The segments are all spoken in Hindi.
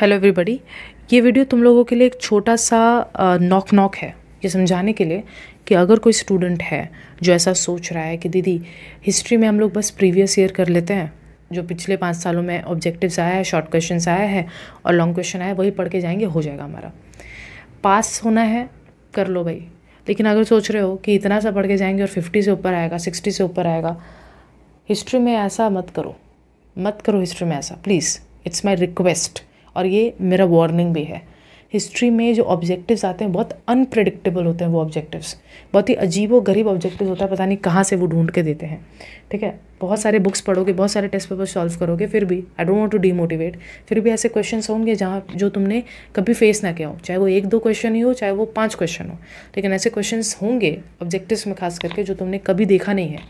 हेलो एवरीबॉडी ये वीडियो तुम लोगों के लिए एक छोटा सा नॉक नॉक है ये समझाने के लिए कि अगर कोई स्टूडेंट है जो ऐसा सोच रहा है कि दीदी हिस्ट्री में हम लोग बस प्रीवियस ईयर कर लेते हैं जो पिछले पाँच सालों में ऑब्जेक्टिव्स आया है शॉर्ट क्वेश्चन आया है और लॉन्ग क्वेश्चन आया वही पढ़ के जाएंगे हो जाएगा हमारा पास होना है कर लो भाई लेकिन अगर सोच रहे हो कि इतना सा पढ़ के जाएंगे और फिफ्टी से ऊपर आएगा सिक्सटी से ऊपर आएगा हिस्ट्री में ऐसा मत करो मत करो हिस्ट्री में ऐसा प्लीज़ इट्स माई रिक्वेस्ट और ये मेरा वार्निंग भी है हिस्ट्री में जो ऑब्जेक्टिव्स आते हैं बहुत अनप्रडिक्टेबल होते हैं वो ऑब्जेक्टिव्स बहुत ही अजीब व गरीब ऑब्जेक्टिव होता है पता नहीं कहाँ से वो ढूंढ के देते हैं ठीक है बहुत सारे बुक्स पढ़ोगे बहुत सारे टेस्ट पेपर सॉल्व करोगे फिर भी I don't want to demotivate फिर भी ऐसे क्वेश्चन होंगे जहाँ जो तुमने कभी फेस ना किया हो चाहे वो एक दो क्वेश्चन ही हो चाहे वो पाँच क्वेश्चन हो लेकिन ऐसे क्वेश्चन होंगे ऑब्जेक्टिव्स में खास करके जो तुमने कभी देखा नहीं है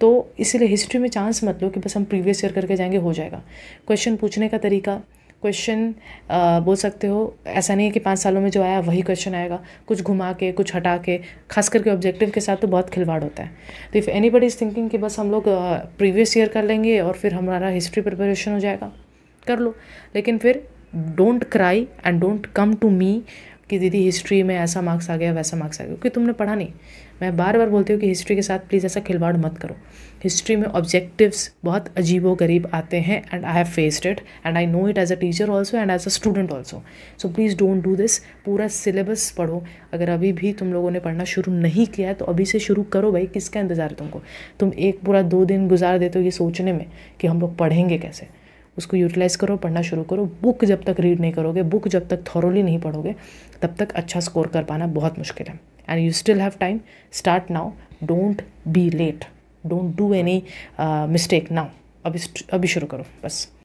तो इसीलिए हिस्ट्री में चांस मत लो कि बस हम प्रीवियस ईयर करके जाएंगे हो जाएगा क्वेश्चन पूछने का तरीका क्वेश्चन बोल सकते हो ऐसा नहीं है कि पाँच सालों में जो आया वही क्वेश्चन आएगा कुछ घुमा के कुछ हटा के खास करके ऑब्जेक्टिव के साथ तो बहुत खिलवाड़ होता है तो if anybody is thinking कि बस हम लोग प्रीवियस ईयर कर लेंगे और फिर हमारा हिस्ट्री प्रिपरेशन हो जाएगा कर लो लेकिन फिर don't cry and don't come to me कि दीदी हिस्ट्री में ऐसा मार्क्स आ गया वैसा मार्क्स आ गया क्योंकि तुमने पढ़ा नहीं मैं बार बार बोलती हूँ कि हिस्ट्री के साथ प्लीज़ ऐसा खिलवाड़ मत करो हिस्ट्री में ऑब्जेक्टिव्स बहुत अजीबो गरीब आते हैं and I have faced it and I know it as a teacher also and as a student also so please don't do this पूरा सिलेबस पढ़ो अगर अभी भी तुम लोगों ने पढ़ना शुरू नहीं किया है तो अभी से शुरू करो भाई किसका इंतज़ार है तुमको तुम एक पूरा दो दिन गुजार देते हो ये सोचने में कि हम लोग पढ़ेंगे कैसे उसको यूटिलाइज़ करो पढ़ना शुरू करो बुक जब तक रीड नहीं करोगे बुक जब तक थॉरली नहीं पढ़ोगे तब तक अच्छा स्कोर कर पाना बहुत मुश्किल है and you still have time start now don't be late don't do any mistake now अभी अभी शुरू करो बस